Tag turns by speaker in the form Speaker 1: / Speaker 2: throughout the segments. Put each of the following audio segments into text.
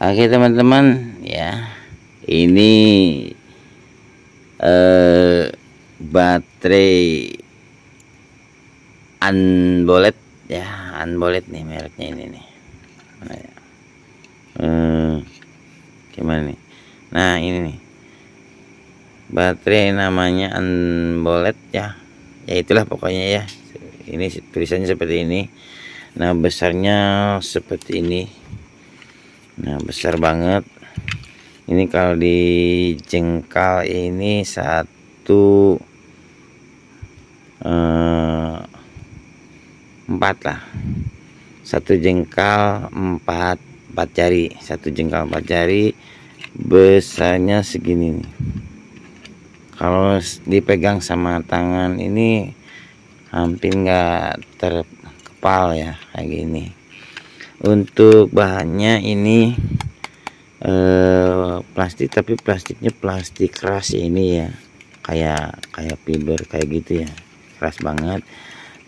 Speaker 1: Oke teman-teman ya ini eh, baterai unbolet ya unbolet nih mereknya ini nih ya? eh, gimana nih nah ini nih baterai namanya unbolet ya ya itulah pokoknya ya ini tulisannya seperti ini nah besarnya seperti ini nah besar banget ini kalau di jengkal ini satu eh, empat lah satu jengkal empat empat jari satu jengkal empat jari besarnya segini nih kalau dipegang sama tangan ini hampir nggak terkepal ya kayak gini untuk bahannya ini eh, plastik tapi plastiknya plastik keras ini ya kayak kayak fiber kayak gitu ya keras banget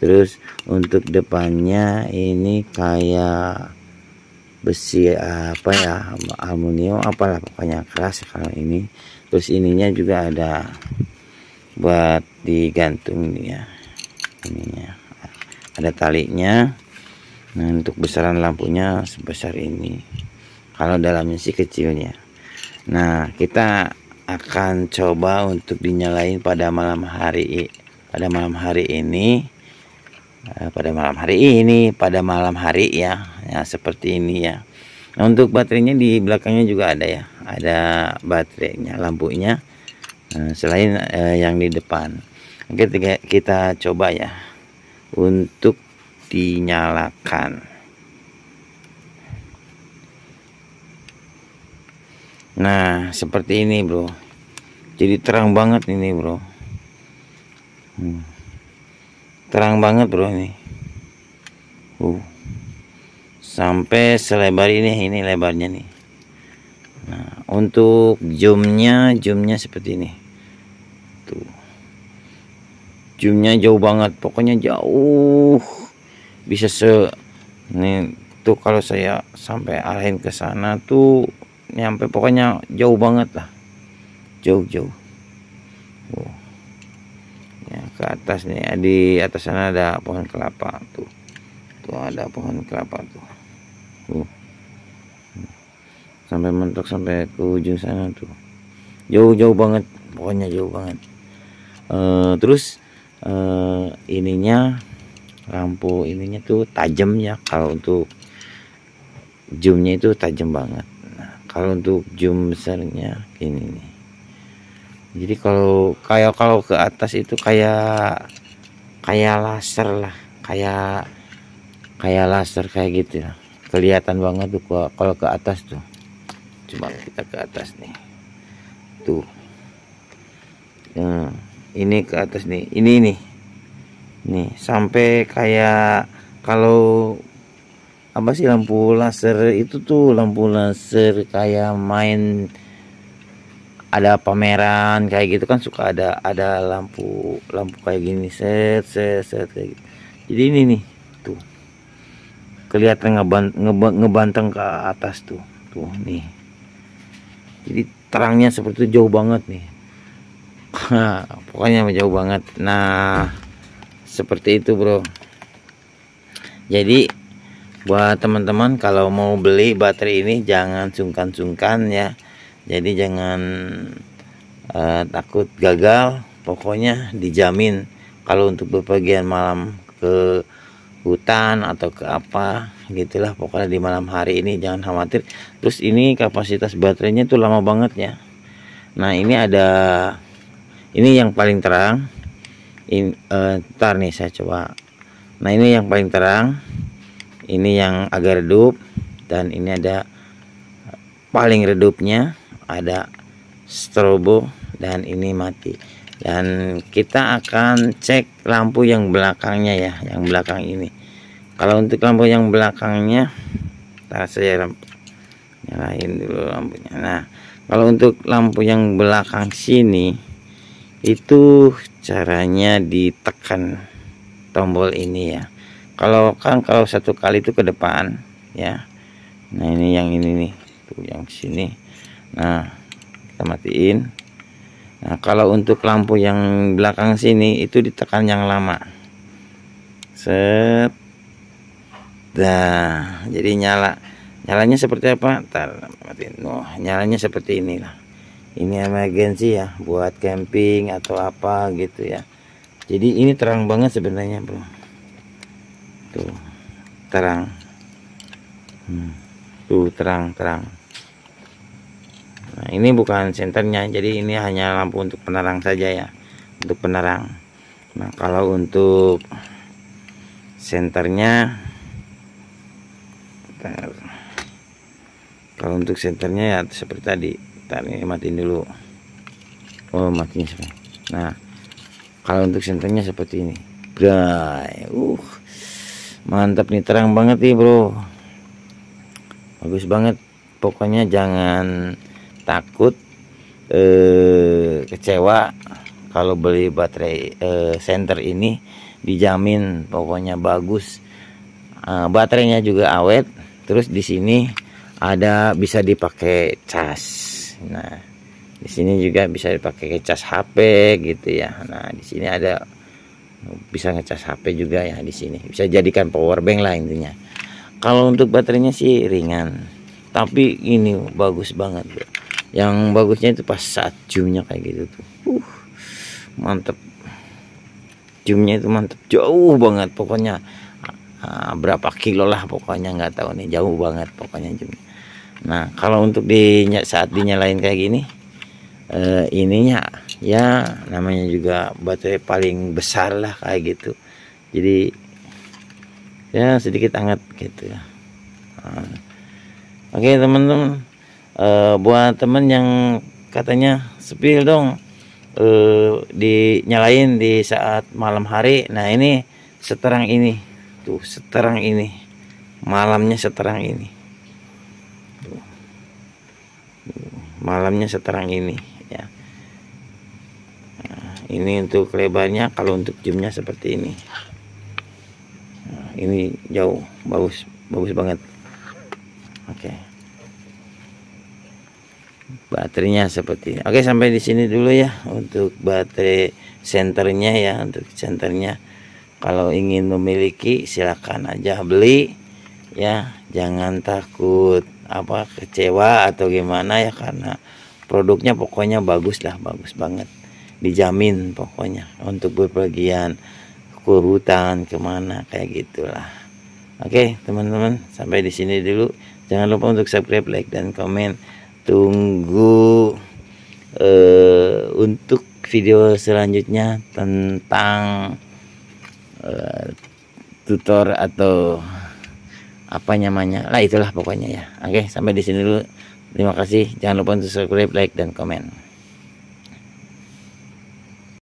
Speaker 1: terus untuk depannya ini kayak besi apa ya aluminium apalah pokoknya keras kalau ini terus ininya juga ada buat digantung ini ya ininya ada talinya Nah untuk besaran lampunya sebesar ini Kalau dalamnya sih kecilnya Nah kita akan coba untuk dinyalain pada malam hari Pada malam hari ini eh, Pada malam hari ini Pada malam hari ya Ya seperti ini ya Nah untuk baterainya di belakangnya juga ada ya Ada baterainya lampunya nah, Selain eh, yang di depan Oke kita coba ya Untuk dinyalakan nah seperti ini bro jadi terang banget ini bro hmm. terang banget bro ini uh. sampai selebar ini ini lebarnya nih nah untuk zoomnya zoomnya seperti ini tuh zoomnya jauh banget pokoknya jauh bisa se nih tuh kalau saya sampai arahin ke sana tuh nyampe pokoknya jauh banget lah jauh-jauh oh. ya ke atas nih di atas sana ada pohon kelapa tuh tuh ada pohon kelapa tuh tuh sampai mentok sampai ke ujung sana tuh jauh-jauh banget pokoknya jauh banget uh, terus uh, ininya lampu ininya tuh tajam ya kalau untuk zoomnya itu tajam banget nah, kalau untuk zoom besarnya ini nih jadi kalau kayak kalau ke atas itu kayak kayak laser lah kayak kayak laser kayak gitu ya kelihatan banget tuh kalau ke atas tuh coba kita ke atas nih tuh nah, ini ke atas nih ini nih nih sampai kayak kalau apa sih lampu laser itu tuh lampu laser kayak main ada pameran kayak gitu kan suka ada ada lampu lampu kayak gini set set set kayak gitu. jadi ini nih tuh kelihatan ngeban, ngebanteng ke atas tuh tuh nih jadi terangnya seperti jauh banget nih pokoknya jauh banget nah seperti itu bro jadi buat teman-teman kalau mau beli baterai ini jangan sungkan-sungkan ya jadi jangan uh, takut gagal pokoknya dijamin kalau untuk bepergian malam ke hutan atau ke apa gitulah pokoknya di malam hari ini jangan khawatir terus ini kapasitas baterainya tuh lama banget ya nah ini ada ini yang paling terang in, uh, ntar nih saya coba nah ini yang paling terang ini yang agak redup dan ini ada paling redupnya ada strobo dan ini mati dan kita akan cek lampu yang belakangnya ya yang belakang ini kalau untuk lampu yang belakangnya nah saya nyalain dulu lampunya nah kalau untuk lampu yang belakang sini itu caranya ditekan tombol ini ya kalau kan kalau satu kali itu ke depan ya nah ini yang ini nih tuh yang sini nah kita matiin nah kalau untuk lampu yang belakang sini itu ditekan yang lama set dah jadi nyala nyalanya seperti apa tar matiin. wah nyalanya seperti inilah ini emergency ya buat camping atau apa gitu ya jadi ini terang banget sebenarnya bro tuh terang hmm. tuh terang terang nah ini bukan senternya jadi ini hanya lampu untuk penerang saja ya untuk penerang nah kalau untuk senternya kalau untuk senternya ya seperti tadi sekitar ini matiin dulu oh matiin nah kalau untuk sentengnya seperti ini bray uh mantap nih terang banget nih bro bagus banget pokoknya jangan takut eh, kecewa kalau beli baterai eh, center ini dijamin pokoknya bagus eh, baterainya juga awet terus di sini ada bisa dipakai cas nah di sini juga bisa dipakai ngecas HP gitu ya nah di sini ada bisa ngecas HP juga ya di sini bisa jadikan power bank lah intinya kalau untuk baterainya sih ringan tapi ini bagus banget bro. yang bagusnya itu pas saat jumnya kayak gitu tuh uh, mantep jumnya itu mantep jauh banget pokoknya uh, berapa kilo lah pokoknya nggak tahu nih jauh banget pokoknya zoomnya nah kalau untuk di saat dinyalain kayak gini eh, ininya ya namanya juga baterai paling besar lah kayak gitu jadi ya sedikit hangat gitu ya nah. oke okay, teman-teman uh, buat teman yang katanya sepil dong uh, dinyalain di saat malam hari nah ini seterang ini tuh seterang ini malamnya seterang ini malamnya seterang ini ya nah, ini untuk lebarnya kalau untuk jamnya seperti ini nah, ini jauh bagus bagus banget oke okay. baterainya seperti ini oke sampai di sini dulu ya untuk baterai senternya ya untuk senternya kalau ingin memiliki silakan aja beli ya jangan takut apa kecewa atau gimana ya karena produknya pokoknya bagus lah bagus banget dijamin pokoknya untuk berpergian ke hutan kemana kayak gitulah oke teman-teman sampai di sini dulu jangan lupa untuk subscribe like dan komen tunggu uh, untuk video selanjutnya tentang uh, tutor atau apa namanya lah itulah pokoknya ya oke sampai di sini dulu terima kasih jangan lupa untuk subscribe like dan komen